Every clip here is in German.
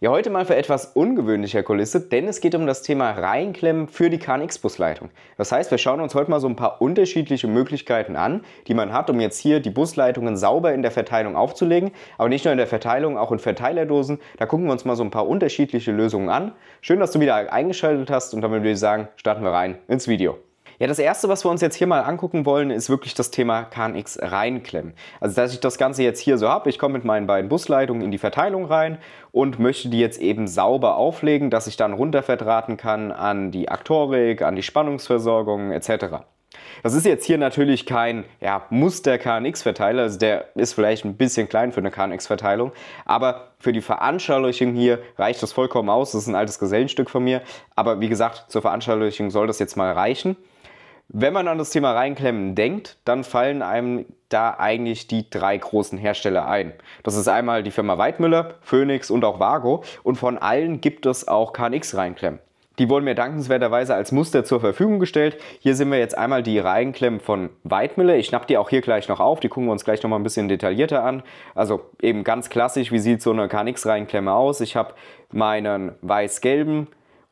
Ja, heute mal für etwas ungewöhnlicher Kulisse, denn es geht um das Thema Reinklemmen für die KNX-Busleitung. Das heißt, wir schauen uns heute mal so ein paar unterschiedliche Möglichkeiten an, die man hat, um jetzt hier die Busleitungen sauber in der Verteilung aufzulegen. Aber nicht nur in der Verteilung, auch in Verteilerdosen. Da gucken wir uns mal so ein paar unterschiedliche Lösungen an. Schön, dass du wieder eingeschaltet hast und damit würde ich sagen, starten wir rein ins Video. Ja, das erste, was wir uns jetzt hier mal angucken wollen, ist wirklich das Thema KNX reinklemmen. Also, dass ich das Ganze jetzt hier so habe, ich komme mit meinen beiden Busleitungen in die Verteilung rein und möchte die jetzt eben sauber auflegen, dass ich dann runter verdrahten kann an die Aktorik, an die Spannungsversorgung etc. Das ist jetzt hier natürlich kein ja, Muster-KNX-Verteiler, also der ist vielleicht ein bisschen klein für eine KNX-Verteilung, aber für die Veranschaulichung hier reicht das vollkommen aus. Das ist ein altes Gesellenstück von mir, aber wie gesagt, zur Veranschaulichung soll das jetzt mal reichen. Wenn man an das Thema Reinklemmen denkt, dann fallen einem da eigentlich die drei großen Hersteller ein. Das ist einmal die Firma Weidmüller, Phoenix und auch Vago und von allen gibt es auch KNX-Reinklemmen. Die wurden mir dankenswerterweise als Muster zur Verfügung gestellt. Hier sehen wir jetzt einmal die Reihenklemmen von Weidmüller. Ich schnapp die auch hier gleich noch auf. Die gucken wir uns gleich noch mal ein bisschen detaillierter an. Also eben ganz klassisch, wie sieht so eine KNX-Reihenklemme aus? Ich habe meinen weiß-gelben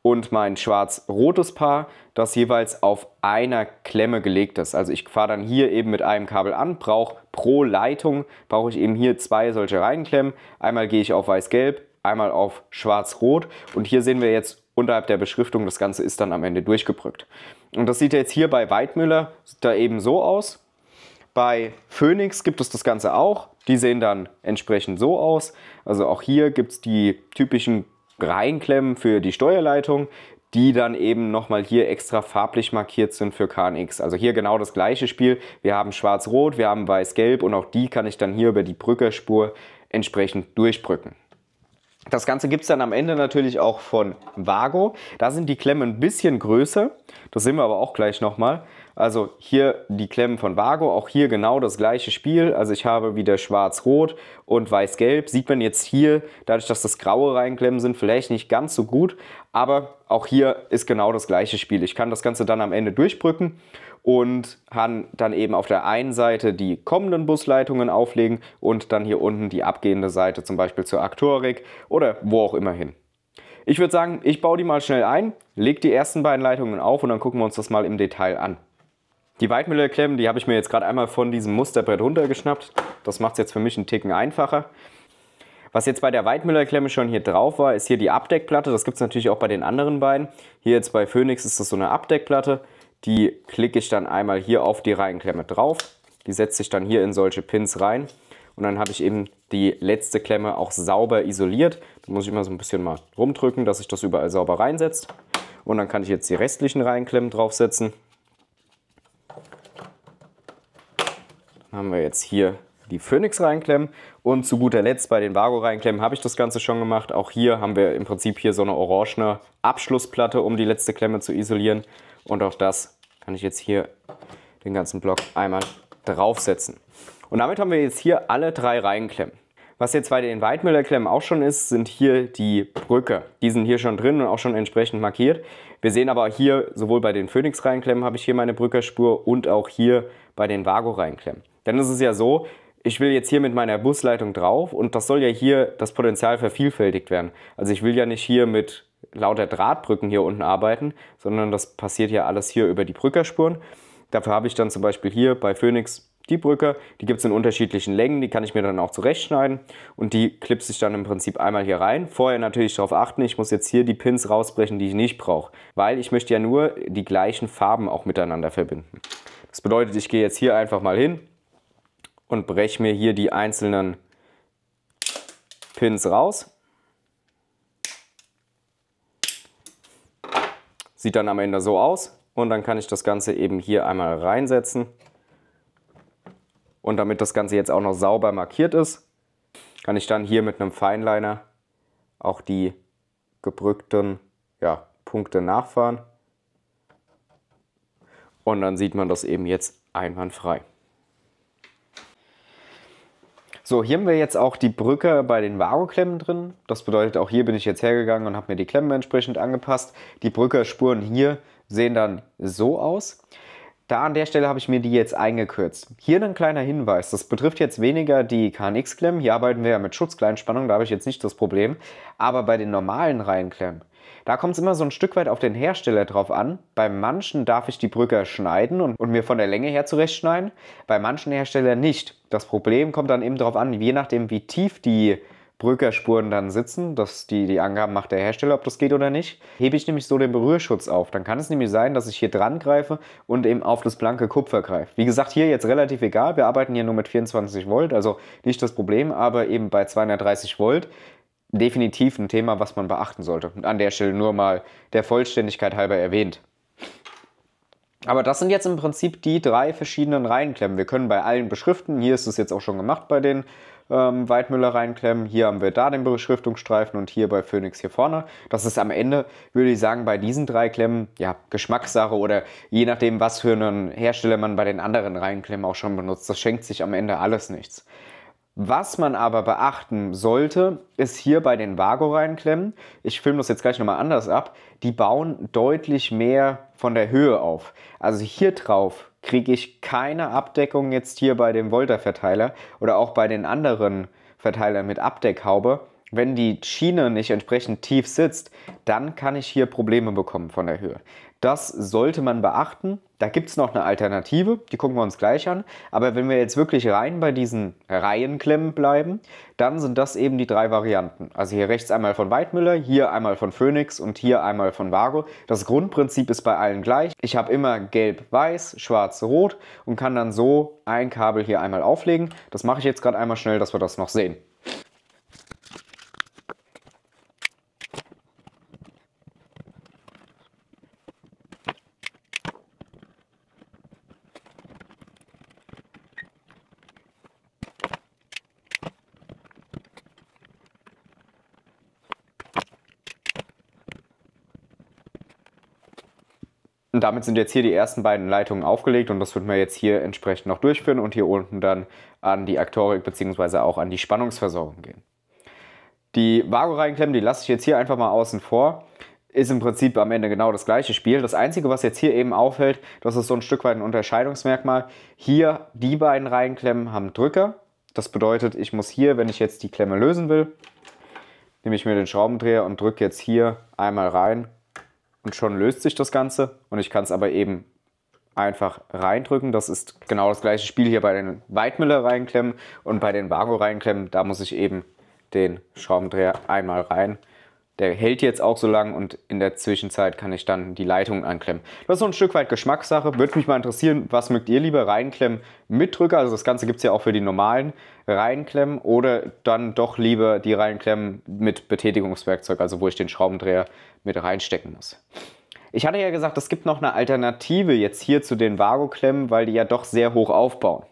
und mein schwarz-rotes Paar, das jeweils auf einer Klemme gelegt ist. Also ich fahre dann hier eben mit einem Kabel an, brauche pro Leitung, brauche ich eben hier zwei solche Reihenklemmen. Einmal gehe ich auf weiß-gelb, einmal auf schwarz-rot und hier sehen wir jetzt unterhalb der Beschriftung, das Ganze ist dann am Ende durchgebrückt. Und das sieht jetzt hier bei Weidmüller da eben so aus. Bei Phoenix gibt es das Ganze auch. Die sehen dann entsprechend so aus. Also auch hier gibt es die typischen reinklemmen für die Steuerleitung, die dann eben nochmal hier extra farblich markiert sind für KNX. Also hier genau das gleiche Spiel. Wir haben schwarz-rot, wir haben weiß-gelb und auch die kann ich dann hier über die Brückerspur entsprechend durchbrücken. Das Ganze gibt es dann am Ende natürlich auch von Vago. Da sind die Klemmen ein bisschen größer. Das sehen wir aber auch gleich nochmal. Also hier die Klemmen von Vago, auch hier genau das gleiche Spiel. Also ich habe wieder schwarz-rot und weiß-gelb. Sieht man jetzt hier, dadurch, dass das graue Reinklemmen sind, vielleicht nicht ganz so gut. Aber auch hier ist genau das gleiche Spiel. Ich kann das Ganze dann am Ende durchbrücken und kann dann eben auf der einen Seite die kommenden Busleitungen auflegen und dann hier unten die abgehende Seite zum Beispiel zur Aktorik oder wo auch immer hin. Ich würde sagen, ich baue die mal schnell ein, lege die ersten beiden Leitungen auf und dann gucken wir uns das mal im Detail an. Die Weitmüller-Klemmen, die habe ich mir jetzt gerade einmal von diesem Musterbrett runtergeschnappt. Das macht es jetzt für mich einen Ticken einfacher. Was jetzt bei der Weitmüller-Klemme schon hier drauf war, ist hier die Abdeckplatte. Das gibt es natürlich auch bei den anderen beiden. Hier jetzt bei Phoenix ist das so eine Abdeckplatte. Die klicke ich dann einmal hier auf die Reihenklemme drauf. Die setze ich dann hier in solche Pins rein. Und dann habe ich eben die letzte Klemme auch sauber isoliert. Da muss ich immer so ein bisschen mal rumdrücken, dass sich das überall sauber reinsetzt. Und dann kann ich jetzt die restlichen Reihenklemmen draufsetzen. haben wir jetzt hier die Phoenix reinklemmen. Und zu guter Letzt bei den Vago reinklemmen habe ich das Ganze schon gemacht. Auch hier haben wir im Prinzip hier so eine orangene Abschlussplatte, um die letzte Klemme zu isolieren. Und auch das kann ich jetzt hier den ganzen Block einmal draufsetzen. Und damit haben wir jetzt hier alle drei reinklemmen. Was jetzt bei den Weidmüller-Klemmen auch schon ist, sind hier die Brücke. Die sind hier schon drin und auch schon entsprechend markiert. Wir sehen aber hier, sowohl bei den Phoenix-Reinklemmen habe ich hier meine Brückerspur und auch hier bei den Vago-Reinklemmen. Dann ist es ja so, ich will jetzt hier mit meiner Busleitung drauf und das soll ja hier das Potenzial vervielfältigt werden. Also ich will ja nicht hier mit lauter Drahtbrücken hier unten arbeiten, sondern das passiert ja alles hier über die Brückerspuren. Dafür habe ich dann zum Beispiel hier bei Phoenix die Brücke, die gibt es in unterschiedlichen Längen, die kann ich mir dann auch zurechtschneiden und die klipse ich dann im Prinzip einmal hier rein. Vorher natürlich darauf achten, ich muss jetzt hier die Pins rausbrechen, die ich nicht brauche, weil ich möchte ja nur die gleichen Farben auch miteinander verbinden. Das bedeutet, ich gehe jetzt hier einfach mal hin, und breche mir hier die einzelnen Pins raus. Sieht dann am Ende so aus und dann kann ich das Ganze eben hier einmal reinsetzen. Und damit das Ganze jetzt auch noch sauber markiert ist, kann ich dann hier mit einem Feinliner auch die gebrückten ja, Punkte nachfahren. Und dann sieht man das eben jetzt einwandfrei. So, hier haben wir jetzt auch die Brücke bei den Vago-Klemmen drin. Das bedeutet, auch hier bin ich jetzt hergegangen und habe mir die Klemmen entsprechend angepasst. Die Brückerspuren hier sehen dann so aus. Da an der Stelle habe ich mir die jetzt eingekürzt. Hier ein kleiner Hinweis, das betrifft jetzt weniger die KNX-Klemmen, hier arbeiten wir ja mit Schutzkleinspannung, da habe ich jetzt nicht das Problem, aber bei den normalen Reihenklemmen, da kommt es immer so ein Stück weit auf den Hersteller drauf an. Bei manchen darf ich die Brücke schneiden und, und mir von der Länge her zurechtschneiden, bei manchen Herstellern nicht. Das Problem kommt dann eben darauf an, je nachdem wie tief die Brückerspuren dann sitzen, dass die, die Angaben macht der Hersteller, ob das geht oder nicht, hebe ich nämlich so den Berührschutz auf. Dann kann es nämlich sein, dass ich hier dran greife und eben auf das blanke Kupfer greife. Wie gesagt, hier jetzt relativ egal, wir arbeiten hier nur mit 24 Volt, also nicht das Problem, aber eben bei 230 Volt definitiv ein Thema, was man beachten sollte. Und an der Stelle nur mal der Vollständigkeit halber erwähnt. Aber das sind jetzt im Prinzip die drei verschiedenen Reihenklemmen. Wir können bei allen beschriften, hier ist es jetzt auch schon gemacht bei den ähm, Weidmüller-Reihenklemmen, hier haben wir da den Beschriftungsstreifen und hier bei Phoenix hier vorne. Das ist am Ende, würde ich sagen, bei diesen drei Klemmen, ja, Geschmackssache oder je nachdem, was für einen Hersteller man bei den anderen Reihenklemmen auch schon benutzt. Das schenkt sich am Ende alles nichts. Was man aber beachten sollte, ist hier bei den Vago-Reinklemmen, ich filme das jetzt gleich nochmal anders ab, die bauen deutlich mehr von der Höhe auf. Also hier drauf kriege ich keine Abdeckung jetzt hier bei dem Volta-Verteiler oder auch bei den anderen Verteilern mit Abdeckhaube. Wenn die Schiene nicht entsprechend tief sitzt, dann kann ich hier Probleme bekommen von der Höhe. Das sollte man beachten. Da gibt es noch eine Alternative, die gucken wir uns gleich an. Aber wenn wir jetzt wirklich rein bei diesen Reihenklemmen bleiben, dann sind das eben die drei Varianten. Also hier rechts einmal von Weidmüller, hier einmal von Phoenix und hier einmal von Vago. Das Grundprinzip ist bei allen gleich. Ich habe immer gelb-weiß, schwarz-rot und kann dann so ein Kabel hier einmal auflegen. Das mache ich jetzt gerade einmal schnell, dass wir das noch sehen. Und damit sind jetzt hier die ersten beiden Leitungen aufgelegt und das würden wir jetzt hier entsprechend noch durchführen und hier unten dann an die Aktorik bzw. auch an die Spannungsversorgung gehen. Die vago reinklemmen die lasse ich jetzt hier einfach mal außen vor. Ist im Prinzip am Ende genau das gleiche Spiel. Das Einzige, was jetzt hier eben auffällt, das ist so ein Stück weit ein Unterscheidungsmerkmal. Hier, die beiden Reinklemmen haben Drücker. Das bedeutet, ich muss hier, wenn ich jetzt die Klemme lösen will, nehme ich mir den Schraubendreher und drücke jetzt hier einmal rein und schon löst sich das Ganze und ich kann es aber eben einfach reindrücken. Das ist genau das gleiche Spiel hier bei den Weidmüller reinklemmen und bei den Vago reinklemmen. Da muss ich eben den Schraubendreher einmal rein der hält jetzt auch so lang und in der Zwischenzeit kann ich dann die Leitungen anklemmen. Das ist so ein Stück weit Geschmackssache. Würde mich mal interessieren, was mögt ihr lieber? Reinklemmen mit Drücker, also das Ganze gibt es ja auch für die normalen Reinklemmen oder dann doch lieber die Reinklemmen mit Betätigungswerkzeug, also wo ich den Schraubendreher mit reinstecken muss. Ich hatte ja gesagt, es gibt noch eine Alternative jetzt hier zu den Vago-Klemmen, weil die ja doch sehr hoch aufbauen.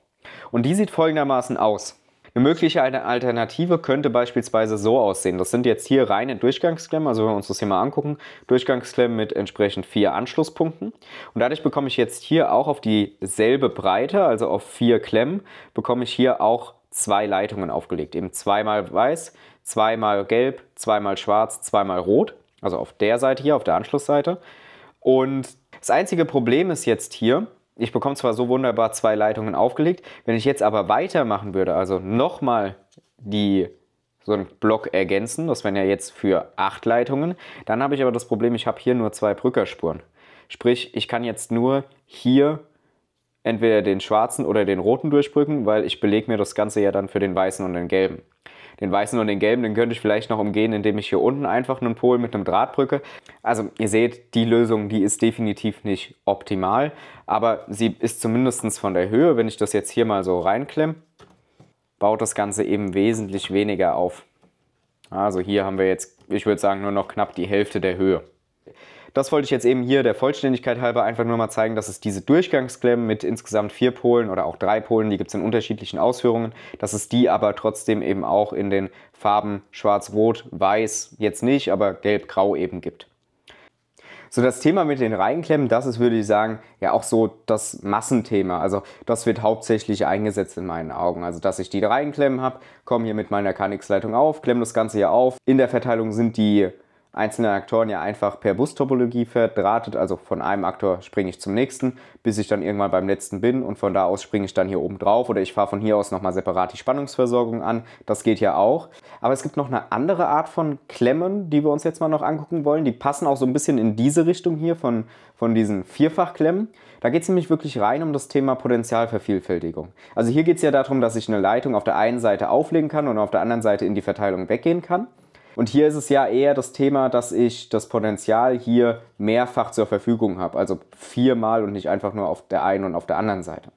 Und die sieht folgendermaßen aus. Eine mögliche Alternative könnte beispielsweise so aussehen. Das sind jetzt hier reine Durchgangsklemmen, also wenn wir uns das hier mal angucken, Durchgangsklemmen mit entsprechend vier Anschlusspunkten. Und dadurch bekomme ich jetzt hier auch auf dieselbe Breite, also auf vier Klemmen, bekomme ich hier auch zwei Leitungen aufgelegt. Eben zweimal weiß, zweimal gelb, zweimal schwarz, zweimal rot. Also auf der Seite hier, auf der Anschlussseite. Und das einzige Problem ist jetzt hier, ich bekomme zwar so wunderbar zwei Leitungen aufgelegt, wenn ich jetzt aber weitermachen würde, also nochmal die so einen Block ergänzen, das wären ja jetzt für acht Leitungen, dann habe ich aber das Problem, ich habe hier nur zwei Brückerspuren. Sprich, ich kann jetzt nur hier entweder den schwarzen oder den roten durchbrücken, weil ich belege mir das Ganze ja dann für den weißen und den gelben. Den weißen und den gelben, den könnte ich vielleicht noch umgehen, indem ich hier unten einfach einen Pol mit einem Draht brücke. Also ihr seht, die Lösung, die ist definitiv nicht optimal, aber sie ist zumindest von der Höhe, wenn ich das jetzt hier mal so reinklemme, baut das Ganze eben wesentlich weniger auf. Also hier haben wir jetzt, ich würde sagen, nur noch knapp die Hälfte der Höhe. Das wollte ich jetzt eben hier der Vollständigkeit halber einfach nur mal zeigen, dass es diese Durchgangsklemmen mit insgesamt vier Polen oder auch drei Polen, die gibt es in unterschiedlichen Ausführungen, dass es die aber trotzdem eben auch in den Farben schwarz, rot, weiß jetzt nicht, aber gelb, grau eben gibt. So, das Thema mit den Reihenklemmen, das ist, würde ich sagen, ja auch so das Massenthema. Also das wird hauptsächlich eingesetzt in meinen Augen. Also dass ich die Reihenklemmen habe, komme hier mit meiner knx leitung auf, klemme das Ganze hier auf. In der Verteilung sind die einzelne Aktoren ja einfach per Bustopologie verdrahtet, also von einem Aktor springe ich zum nächsten, bis ich dann irgendwann beim letzten bin und von da aus springe ich dann hier oben drauf oder ich fahre von hier aus nochmal separat die Spannungsversorgung an. Das geht ja auch. Aber es gibt noch eine andere Art von Klemmen, die wir uns jetzt mal noch angucken wollen. Die passen auch so ein bisschen in diese Richtung hier von, von diesen Vierfachklemmen. Da geht es nämlich wirklich rein um das Thema Potentialvervielfältigung. Also hier geht es ja darum, dass ich eine Leitung auf der einen Seite auflegen kann und auf der anderen Seite in die Verteilung weggehen kann. Und hier ist es ja eher das Thema, dass ich das Potenzial hier mehrfach zur Verfügung habe. Also viermal und nicht einfach nur auf der einen und auf der anderen Seite.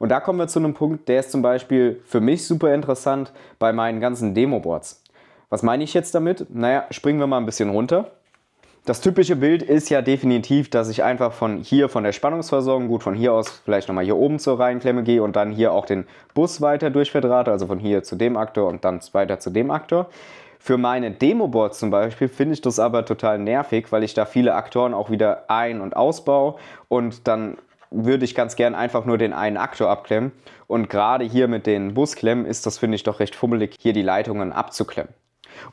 Und da kommen wir zu einem Punkt, der ist zum Beispiel für mich super interessant bei meinen ganzen Demo-Boards. Was meine ich jetzt damit? Naja, springen wir mal ein bisschen runter. Das typische Bild ist ja definitiv, dass ich einfach von hier von der Spannungsversorgung, gut von hier aus vielleicht nochmal hier oben zur Reihenklemme gehe und dann hier auch den Bus weiter durchverdrahte, also von hier zu dem Aktor und dann weiter zu dem Aktor. Für meine Demo-Boards zum Beispiel finde ich das aber total nervig, weil ich da viele Aktoren auch wieder ein- und ausbaue und dann würde ich ganz gern einfach nur den einen Aktor abklemmen. Und gerade hier mit den Busklemmen ist das, finde ich, doch recht fummelig, hier die Leitungen abzuklemmen.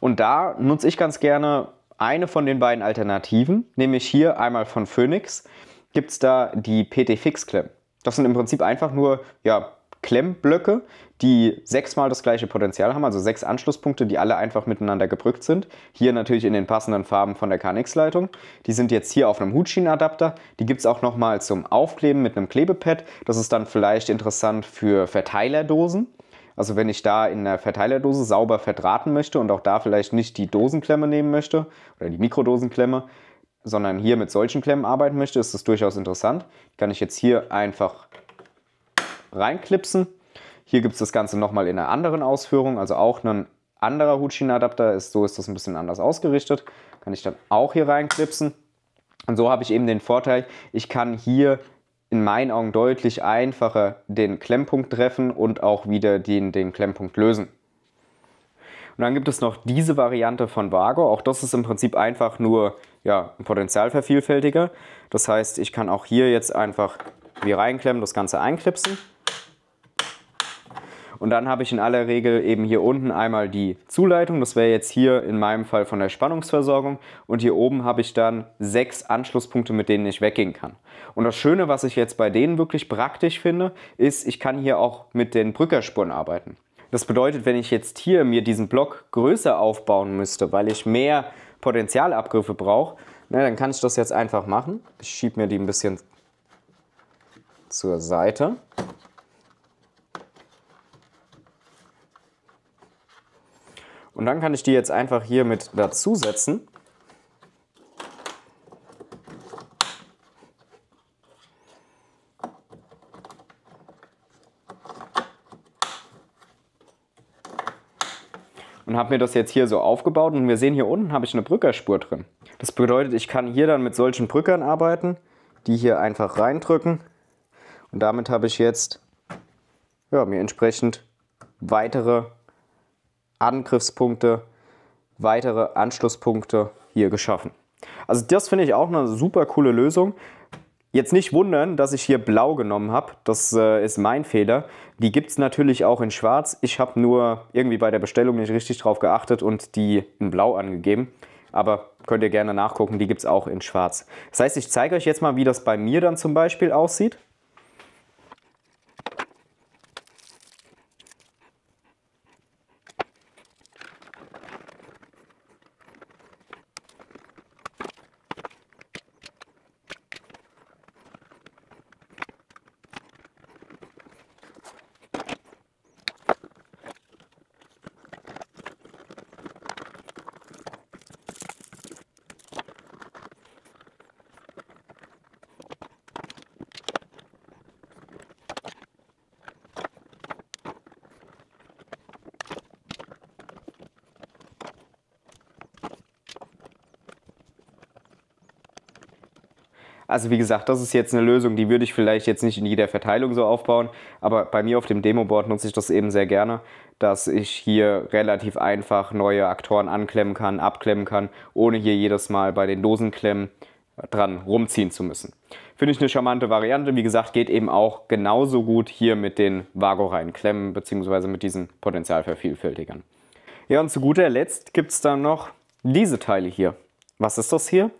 Und da nutze ich ganz gerne eine von den beiden Alternativen, nämlich hier einmal von Phoenix gibt es da die PT-Fix-Klemmen. Das sind im Prinzip einfach nur ja, Klemmblöcke, die sechsmal das gleiche Potenzial haben, also sechs Anschlusspunkte, die alle einfach miteinander gebrückt sind. Hier natürlich in den passenden Farben von der KNX-Leitung. Die sind jetzt hier auf einem Hutschienenadapter. Die gibt es auch nochmal zum Aufkleben mit einem Klebepad. Das ist dann vielleicht interessant für Verteilerdosen. Also wenn ich da in der Verteilerdose sauber verdrahten möchte und auch da vielleicht nicht die Dosenklemme nehmen möchte oder die Mikrodosenklemme, sondern hier mit solchen Klemmen arbeiten möchte, ist das durchaus interessant. Kann ich jetzt hier einfach reinklipsen. Hier gibt es das Ganze nochmal in einer anderen Ausführung, also auch ein anderer Hutschienenadapter. Ist, so ist das ein bisschen anders ausgerichtet. Kann ich dann auch hier reinklipsen. Und so habe ich eben den Vorteil, ich kann hier in meinen Augen deutlich einfacher den Klemmpunkt treffen und auch wieder den, den Klemmpunkt lösen. Und dann gibt es noch diese Variante von Vago. Auch das ist im Prinzip einfach nur ja, ein Potenzialvervielfältiger. Das heißt, ich kann auch hier jetzt einfach wie reinklemmen, das Ganze einklipsen. Und dann habe ich in aller Regel eben hier unten einmal die Zuleitung, das wäre jetzt hier in meinem Fall von der Spannungsversorgung. Und hier oben habe ich dann sechs Anschlusspunkte, mit denen ich weggehen kann. Und das Schöne, was ich jetzt bei denen wirklich praktisch finde, ist, ich kann hier auch mit den Brückerspuren arbeiten. Das bedeutet, wenn ich jetzt hier mir diesen Block größer aufbauen müsste, weil ich mehr Potenzialabgriffe brauche, na, dann kann ich das jetzt einfach machen. Ich schiebe mir die ein bisschen zur Seite. Und dann kann ich die jetzt einfach hier mit dazu setzen. und habe mir das jetzt hier so aufgebaut und wir sehen hier unten habe ich eine Brückerspur drin. Das bedeutet, ich kann hier dann mit solchen Brückern arbeiten, die hier einfach reindrücken und damit habe ich jetzt ja, mir entsprechend weitere Angriffspunkte, weitere Anschlusspunkte hier geschaffen. Also das finde ich auch eine super coole Lösung. Jetzt nicht wundern, dass ich hier blau genommen habe. Das äh, ist mein Fehler. Die gibt es natürlich auch in schwarz. Ich habe nur irgendwie bei der Bestellung nicht richtig drauf geachtet und die in blau angegeben. Aber könnt ihr gerne nachgucken, die gibt es auch in schwarz. Das heißt, ich zeige euch jetzt mal, wie das bei mir dann zum Beispiel aussieht. Also wie gesagt, das ist jetzt eine Lösung, die würde ich vielleicht jetzt nicht in jeder Verteilung so aufbauen, aber bei mir auf dem Demo-Board nutze ich das eben sehr gerne, dass ich hier relativ einfach neue Aktoren anklemmen kann, abklemmen kann, ohne hier jedes Mal bei den Dosenklemmen dran rumziehen zu müssen. Finde ich eine charmante Variante. Wie gesagt, geht eben auch genauso gut hier mit den Vago reinklemmen, beziehungsweise mit diesen Potenzialvervielfältigern. Ja, und zu guter Letzt gibt es dann noch diese Teile hier. Was ist das hier?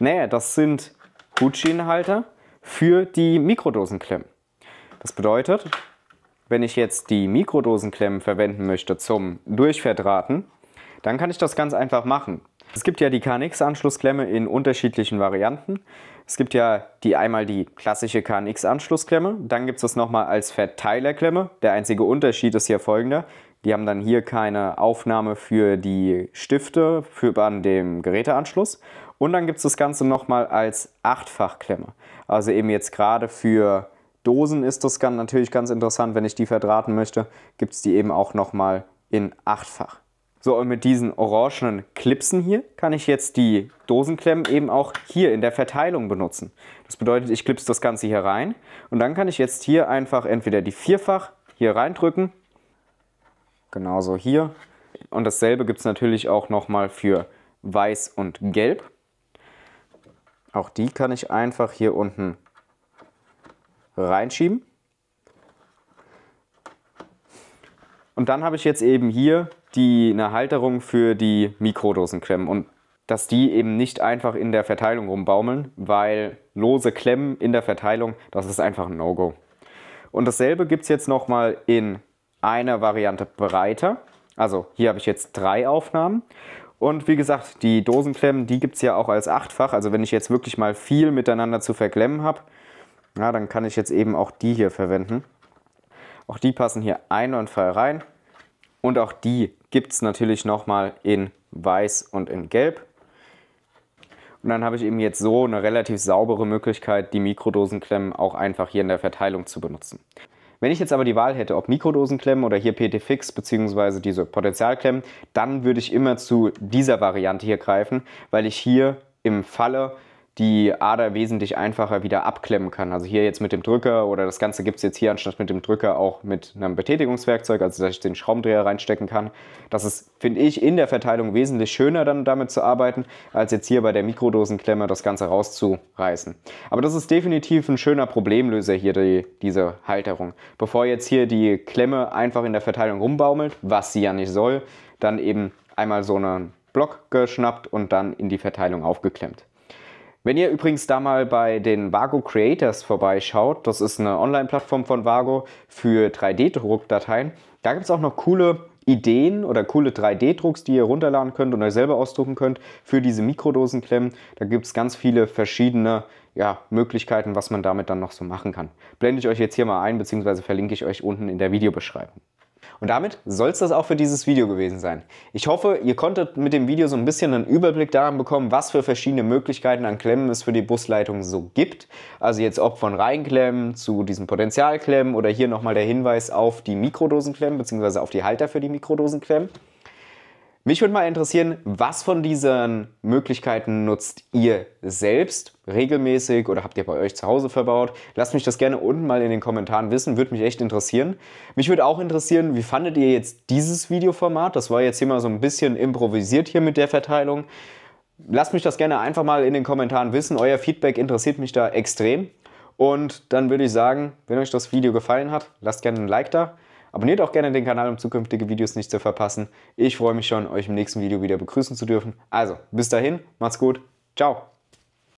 Naja, das sind Hutschinenhalter für die Mikrodosenklemmen. Das bedeutet, wenn ich jetzt die Mikrodosenklemmen verwenden möchte zum Durchverdrahten, dann kann ich das ganz einfach machen. Es gibt ja die KNX-Anschlussklemme in unterschiedlichen Varianten. Es gibt ja die einmal die klassische KNX-Anschlussklemme, dann gibt es das nochmal als Verteilerklemme. Der einzige Unterschied ist hier folgender. Die haben dann hier keine Aufnahme für die Stifte für an dem Geräteanschluss und dann gibt es das Ganze nochmal als Achtfachklemme. Also eben jetzt gerade für Dosen ist das ganz, natürlich ganz interessant, wenn ich die verdrahten möchte, gibt es die eben auch nochmal in Achtfach. So, und mit diesen orangenen Klipsen hier kann ich jetzt die Dosenklemmen eben auch hier in der Verteilung benutzen. Das bedeutet, ich klipse das Ganze hier rein und dann kann ich jetzt hier einfach entweder die Vierfach hier reindrücken, genauso hier. Und dasselbe gibt es natürlich auch nochmal für Weiß und Gelb. Auch die kann ich einfach hier unten reinschieben. Und dann habe ich jetzt eben hier die, eine Halterung für die Mikrodosenklemmen und dass die eben nicht einfach in der Verteilung rumbaumeln, weil lose Klemmen in der Verteilung, das ist einfach ein No-Go. Und dasselbe gibt es jetzt nochmal in einer Variante breiter. Also hier habe ich jetzt drei Aufnahmen und wie gesagt, die Dosenklemmen, die gibt es ja auch als achtfach. Also wenn ich jetzt wirklich mal viel miteinander zu verklemmen habe, dann kann ich jetzt eben auch die hier verwenden. Auch die passen hier ein und einwandfrei rein. Und auch die gibt es natürlich nochmal in weiß und in gelb. Und dann habe ich eben jetzt so eine relativ saubere Möglichkeit, die Mikrodosenklemmen auch einfach hier in der Verteilung zu benutzen. Wenn ich jetzt aber die Wahl hätte, ob Mikrodosenklemmen oder hier PT-Fix bzw. diese Potenzialklemmen, dann würde ich immer zu dieser Variante hier greifen, weil ich hier im Falle die Ader wesentlich einfacher wieder abklemmen kann. Also hier jetzt mit dem Drücker oder das Ganze gibt es jetzt hier anstatt mit dem Drücker auch mit einem Betätigungswerkzeug, also dass ich den Schraubendreher reinstecken kann. Das ist, finde ich, in der Verteilung wesentlich schöner dann damit zu arbeiten, als jetzt hier bei der Mikrodosenklemme das Ganze rauszureißen. Aber das ist definitiv ein schöner Problemlöser hier, die, diese Halterung. Bevor jetzt hier die Klemme einfach in der Verteilung rumbaumelt, was sie ja nicht soll, dann eben einmal so einen Block geschnappt und dann in die Verteilung aufgeklemmt. Wenn ihr übrigens da mal bei den Vago Creators vorbeischaut, das ist eine Online-Plattform von Vago für 3D-Druckdateien, da gibt es auch noch coole Ideen oder coole 3D-Drucks, die ihr runterladen könnt und euch selber ausdrucken könnt für diese Mikrodosenklemmen. Da gibt es ganz viele verschiedene ja, Möglichkeiten, was man damit dann noch so machen kann. Blende ich euch jetzt hier mal ein, beziehungsweise verlinke ich euch unten in der Videobeschreibung. Und damit soll es das auch für dieses Video gewesen sein. Ich hoffe, ihr konntet mit dem Video so ein bisschen einen Überblick daran bekommen, was für verschiedene Möglichkeiten an Klemmen es für die Busleitung so gibt. Also jetzt ob von Reinklemmen zu diesen Potenzialklemmen oder hier nochmal der Hinweis auf die Mikrodosenklemmen bzw. auf die Halter für die Mikrodosenklemmen. Mich würde mal interessieren, was von diesen Möglichkeiten nutzt ihr selbst regelmäßig oder habt ihr bei euch zu Hause verbaut? Lasst mich das gerne unten mal in den Kommentaren wissen, würde mich echt interessieren. Mich würde auch interessieren, wie fandet ihr jetzt dieses Videoformat? Das war jetzt hier mal so ein bisschen improvisiert hier mit der Verteilung. Lasst mich das gerne einfach mal in den Kommentaren wissen. Euer Feedback interessiert mich da extrem. Und dann würde ich sagen, wenn euch das Video gefallen hat, lasst gerne ein Like da. Abonniert auch gerne den Kanal, um zukünftige Videos nicht zu verpassen. Ich freue mich schon, euch im nächsten Video wieder begrüßen zu dürfen. Also, bis dahin, macht's gut, ciao!